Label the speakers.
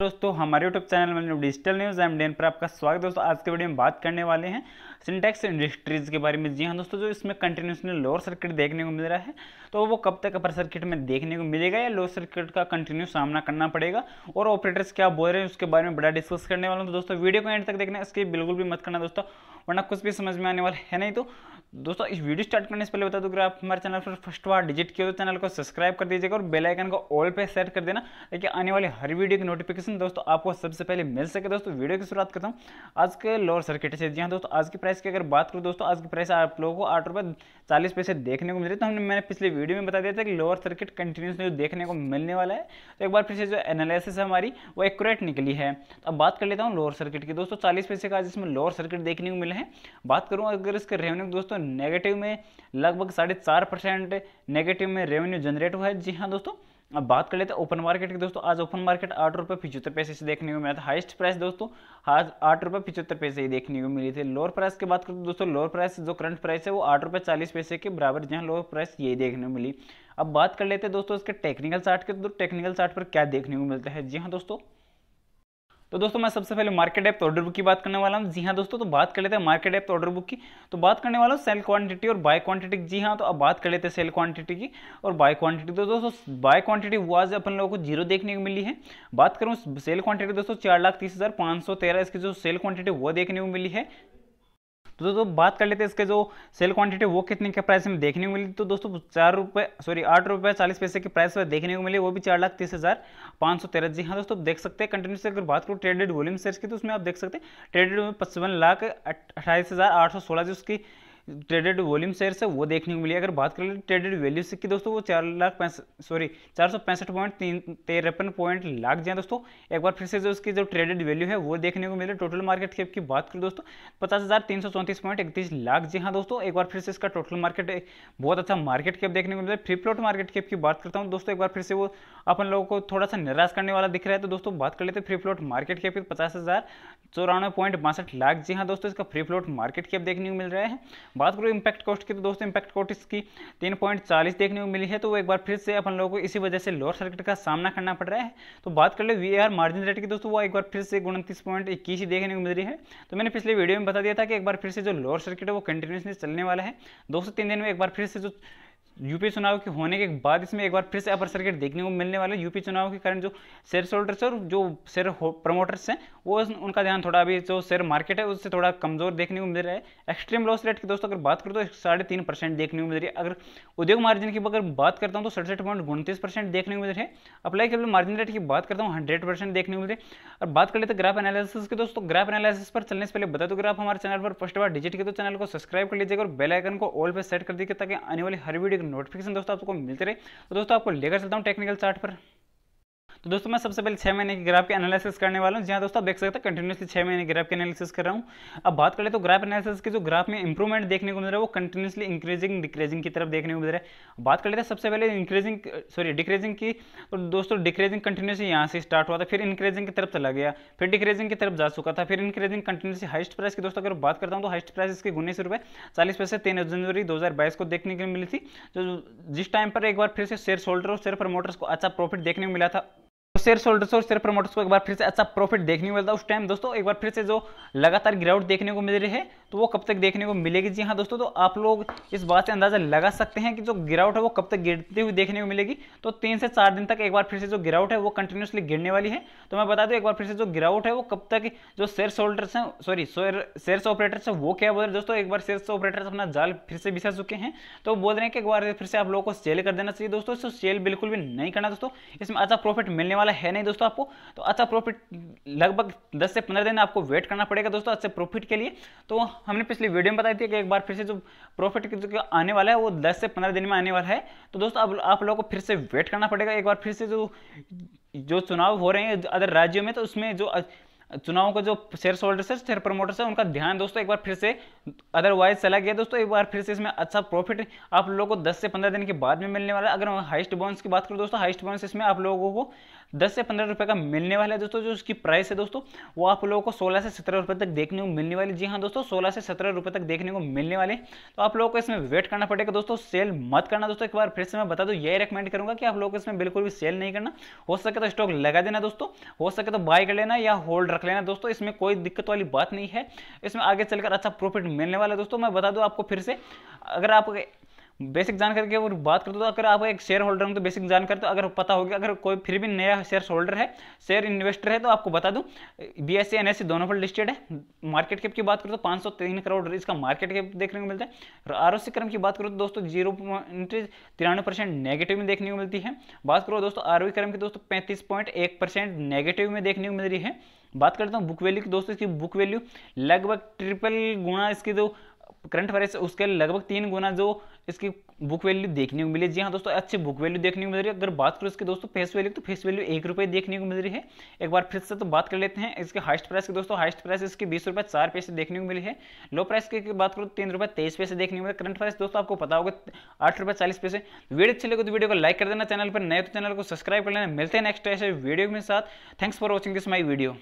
Speaker 1: दोस्तों हमारे YouTube channel में डिजिटल न्यूज़ एम डेन पर आपका स्वागत दोस्तों आज के वीडियो में बात करने वाले हैं सिंटेक्स इंडस्ट्रीज़ के बारे में जी हाँ दोस्तों जो इसमें कंटिन्यूसली लोअर सर्किट देखने को मिल रहा है तो वो कब तक अपर सर्किट में देखने को मिलेगा या लोअर सर्किट का कंटिन्यू सामना करना पड़ेगा और ऑपरेटर्स क्या बोल रहे हैं उसके बारे में बड़ा डिस्कस करने वाला हूँ तो दोस्तों वीडियो को एंड तक देखना इसके बिल्कुल भी मत करना दोस्तों वरना कुछ भी समझ में आने वाला है नहीं तो दोस्तों इस वीडियो स्टार्ट करने से पहले बता दूं अगर आप हमारे चैनल पर फर्स्ट बार डिजिट किए तो चैनल को सब्सक्राइब कर दीजिएगा और बेल आइकन को ऑल पे सेट कर देना ताकि आने वाली हर वीडियो की नोटिफिकेशन दोस्तों आपको सबसे पहले मिल सके दोस्तों वीडियो की शुरुआत करता हूँ आज के लोअर सर्किट से जी हाँ दोस्तों आज की प्राइस की अगर बात करूँ दोस्तों आज की प्राइस आप लोगों को आठ रुपये चालीस पैसे देखने को मिल रही तो हमने मैंने पिछले वीडियो में बता दिया था कि लोअर सर्किट कंटिन्यूस जो देखने को मिलने वाला है तो एक बार फिर से जो एनालिसिस है हमारी वो एक्यूरेट निकली है तो अब बात कर लेता हूँ लोअर सर्किट की दोस्तों चालीस पैसे का जिसमें लोअर सर्किट देखने को मिले हैं बात करूँ अगर इसके रेवेन्यू दोस्तों नेगेटिव में लगभग साढ़े चार परसेंट नेगेटिव में रेवेन्यू जनरेट हुआ है जी हाँ दोस्तों अब बात कर लेते हैं ओपन मार्केट की दोस्तों आज ओपन मार्केट आठ रुपये पिछहत्तर पैसे से देखने को मिला था हाइस्ट प्राइस दोस्तों आज आठ रुपये पिछहत्तर पैसे ही देखने को मिली थी लोअर प्राइस की बात करते तो दोस्तों लोअर प्राइस जो करंट प्राइस है वो आठ रुपये चालीस पैसे के बराबर जहाँ लोअर प्राइस यही देखने को मिली अब बात कर लेते हैं दोस्तों इसके टेक्निकल चार्ट के तो टेक्निकल चार्ट पर क्या देखने को मिलता है जी हाँ दोस्तों तो दोस्तों मैं सबसे पहले मार्केट एप्ट ऑर्डर बुक की बात करने वाला हूँ जी हाँ दोस्तों तो बात कर लेते हैं मार्केट एप्ट ऑर्डर बुक की तो बात करने वाला हूँ सेल क्वांटिटी और बाय क्वांटिटी जी हाँ तो अब बात कर लेते हैं सेल क्वांटिटी की और बाय क्वांटिटी तो दोस्तों बाय क्वांटिटी आज अपन लोगों को जीरो देखने को मिली है बात करूँ सेल क्वांटिटी दोस्तों चार लाख तीस हज़ार पाँच सौ तेरह इसकी जो सेल क्वांटिटी वो देखने को मिली है तो दोस्तों बात कर लेते हैं इसके जो सेल क्वांटिटी वो कितने के प्राइस में देखने को मिली तो दोस्तों चार रुपये सॉरी आठ रुपये चालीस पैसे के प्राइस में देखने को मिली वो भी चार लाख तीस हज़ार पाँच सौ तेरह जी हाँ दोस्तों देख सकते हैं से अगर बात करूँ ट्रेडेड वॉल्यूम शेयर की तो उसमें आप देख सकते हैं ट्रेडेड में पचपन लाख अट्ठाईस हज़ार आठ सौ सोलह जी उसकी ट्रेडेड वॉल्यूम शेयर है वो देखने को मिली अगर बात कर ले ट्रेडेड वैल्यू की दोस्तों वो चार लाख सॉरी चार सौ पैंसठ पॉइंट तीन तिरपन पॉइंट लाख जाए दोस्तों एक बार फिर से जो उसकी जो ट्रेडेड वैल्यू है वो देखने को मिले टोटल मार्केट कैप की बात करें दोस्तों पचास हज़ार तीन सौ चौंतीस पॉइंट इकतीस लाख जी हाँ दोस्तों एक बार फिर से इसका टोटल मार्केट बहुत अच्छा मार्केट कैप देखने को मिला फ्री प्लॉट मार्केट कैप की बात करता हूँ दोस्तों एक बार फिर से वो अपन लोगों को थोड़ा सा निराश करने वाला दिख रहा है तो दोस्तों बात कर लेते फ्री फ्लोट मार्केट कैप की पचास हज़ार चौरानवे पॉइंट बासठ लाख जी हाँ दोस्तों इसका फ्री फ्लोट मार्केट कैप देखने को मिल रहा है बात करो इम्पैक्ट कॉस्ट की तो दोस्तों इम्पैक्ट कॉस्ट इसकी तीन पॉइंट चालीस देखने को मिली है तो वो एक बार फिर से अपन लोगों को इसी वजह से लोअर सर्किट का सामना करना पड़ रहा है तो बात कर ले वी आर मार्जिन रेट की दोस्तों वो एक बार फिर से उनतीस पॉइंट इक्कीस ही देखने को मिल रही है तो मैंने पिछले वीडियो में बता दिया था कि एक बार फिर से जो लोअर सर्किट है वो कंटिन्यूसली चलने वाला है दो तीन दिन में एक बार फिर से जो यूपी चुनाव के होने के बाद इसमें एक बार फिर से अपर सर्किट देखने को मिलने वाले यूपी चुनाव के कारण जो शेयर होल्डर्स और जो शेयर प्रमोटर्स हैं वो उनका ध्यान थोड़ा अभी जो शेयर मार्केट है उससे थोड़ा कमजोर देखने को मिल रहा है एक्सट्रीम लॉस रेट की दोस्तों अगर बात करो तो साढ़े तीन परसेंट देखने को मिल रही है अगर उद्योग मार्जिन की अगर बात करता हूँ तो सड़सठ पॉइंट उनतीस परसेंट देखने को मिल रही है अप्लाई के मार्जिन रेट की बात करता हूँ हंड्रेड परसेंट देखने को मिल रही है और बात कर लेते ग्राफ एनालिसिस की दोस्तों ग्राफ एनालिसिस पर चलने से पहले बता दो ग्राफ हमारे चैनल पर फर्स्ट बार डिजिट के तो चैनल को सब्सक्राइब कर लीजिएगा और बेलाइकन को ऑल पर सेट कर दीजिए ताकि आने वाली हर वीडियो नोटिफिकेशन दोस्तों आपको मिलते रहे तो दोस्तों आपको लेकर चलता हूँ टेक्निकल चार्ट पर तो दोस्तों मैं सबसे पहले छह महीने की ग्राफ के एनालिसिस करने वाला हूँ जहाँ दोस्तों आप देख सकते हैं कंटिन्यूसली छह महीने ग्राफ के एनालिसिस कर रहा हूँ अब बात करें तो ग्राफ एनालिसिस के जो ग्राफ में इंप्रूवमेंट देखने को मिल रहा है वो कंटिन्यूसली इंक्रीजिंग डिक्रीजिंग की तरफ देखने को मिल रहा है बात कर लेते हैं सबसे पहले इंक्रीजिंग सॉरी डिक्रीजिंग की और तो दोस्तों डिक्रीजिंग कंटिन्यूसली यहाँ से स्टार्ट हुआ था फिर इंक्रीजिंग की तरफ चला गया फिर डिक्रीजिंग की तरफ जा चुका था फिर इंक्रीजिंग कंटिन्यूसली हाइस्ट प्राइस की दोस्तों अगर बात करता हूँ तो हाइस्ट प्राइस इसके उन्नीस रुपये चालीस पैसे तीन जनवरी दो को देखने को मिली थी जो जिस टाइम पर एक बार फिर से शेयर होल्डर और शेयर प्रमोटर्स को अच्छा प्रॉफिट देखने को मिला था शेयर होल्डर्स और शेयर प्रमोटर्स को एक बार फिर से अच्छा प्रॉफिट देखने को मिलता है उस टाइम दोस्तों एक बार फिर से जो लगातार गिरावट देखने को मिल रही है तो वो कब तक देखने को मिलेगी जी हाँ दोस्तों तो आप लोग इस बात से अंदाजा लगा सकते हैं कि जो गिरावट है वो कब तक गिरते हुए देखने को मिलेगी तो तीन से चार दिन तक एक बार फिर से जो गिरावट है वो कंटिन्यूसली गिरने वाली है तो मैं बता दूँ एक बार फिर से जो गिरावट है वो कब तक जो शेयर होल्डर्स हैं सॉरी शेयर ऑपरेटर्स हैं वो क्या बोल रहे हैं दोस्तों एक बार शेयर ऑपरेटर्स अपना जाल फिर से बिछा चुके हैं तो बोल रहे हैं कि एक बार फिर से आप लोगों को सेल कर देना चाहिए दोस्तों सेल बिल्कुल भी नहीं करना दोस्तों इसमें अच्छा प्रॉफिट मिलने वाला है नहीं दोस्तों आपको तो अच्छा प्रॉफिट लगभग 10 से 15 दिन आपको वेट करना पड़ेगा दोस्तों अच्छे प्रॉफिट के लिए तो हमने पिछली वीडियो में बताई थी कि एक बार फिर से जो प्रॉफिट जो आने वाला है वो दस से पंद्रह दिन में आने वाला है तो दोस्तों अब आप लोगों को फिर से वेट करना पड़ेगा एक बार फिर से जो जो चुनाव हो रहे हैं अदर राज्यों में तो उसमें जो चुनाव का जो शेयर होल्डर्स है शेयर प्रमोटर्स है उनका ध्यान दोस्तों एक बार फिर से अदरवाइज चला गया दोस्तों एक बार फिर से इसमें अच्छा प्रॉफिट आप लोगों को 10 से 15 दिन के बाद में मिलने वाला है अगर हाइस्ट बॉन्स की बात करूँ दोस्तों हाइस्ट बॉन्स इसमें आप लोगों को 10 से 15 रुपए का मिलने वाला है दोस्तों जो उसकी प्राइस है दोस्तों वो आप लोगों को 16 से 17 रुपए तक देखने को मिलने वाली जी हाँ दोस्तों 16 से 17 रुपए तक देखने को मिलने वाले तो आप लोगों को इसमें वेट करना पड़ेगा दोस्तों सेल मत करना दोस्तों एक बार फिर से मैं बता दूँ यही रिकमेंड करूँगा कि आप लोगों को इसमें बिल्कुल भी सेल नहीं करना हो सके तो स्टॉक लगा देना दोस्तों हो सके तो बाय कर लेना या होल्ड रख लेना दोस्तों इसमें कोई दिक्कत वाली बात नहीं है इसमें आगे चलकर अच्छा प्रॉफिट मिलने वाला है दोस्तों मैं बता दूँ आपको फिर से अगर आप बेसिक जानकारी की अगर बात करते तो अगर आप एक शेयर होल्डर हो तो बेसिक जानकारी तो अगर पता होगी अगर कोई फिर भी नया शेयर होल्डर है शेयर इन्वेस्टर है तो आपको बता दूं बी एस सी दोनों पर लिस्टेड है मार्केट कैप की बात करो तो पाँच सौ तीन करोड़ इसका मार्केट कैप देखने को मिलता है आर ओ सी क्रम की बात करो तो दोस्तों जीरो पॉइंट तिरानवे परसेंट नेगेटिव में देखने को मिलती है बात करो दोस्तों आर ओ e क्रम की दोस्तों पैंतीस पॉइंट एक परसेंट नेगेटिव में देखने को मिल रही है बात करता हूँ बुक वैल्यू की दोस्तों इसकी बुक वैल्यू लगभग ट्रिपल गुना इसके जो करंट प्राइस उसके लगभग तीन गुना जो इसकी बुक वैल्यू देखने को मिली जी हाँ दोस्तों अच्छी बुक वैल्यू देखने को मिल रही है अगर बात करो इसके दोस्तों फेस वैल्यू तो फेस वैल्यू एक रुपये देखने को मिल रही है एक बार फिर से तो बात कर लेते हैं इसके हाइस्ट प्राइस के दोस्तों हाइस्ट प्राइस इसके बीस रुपये चार पैसे देखने को मिली है लो प्राइस की बात करो तीन रुपये तेईस पैसे देखने को मिले करंट प्राइस दोस्तों आपको पता होगा आठ रुपये चालीस पैसे वीडियो अच्छी लगे तो वीडियो को लाइक कर देना चैनल पर नए तो चैनल को सब्सक्राइब कर लेना मिलते हैं नेक्स्ट ऐसे वीडियो के साथ thanks for watching this my video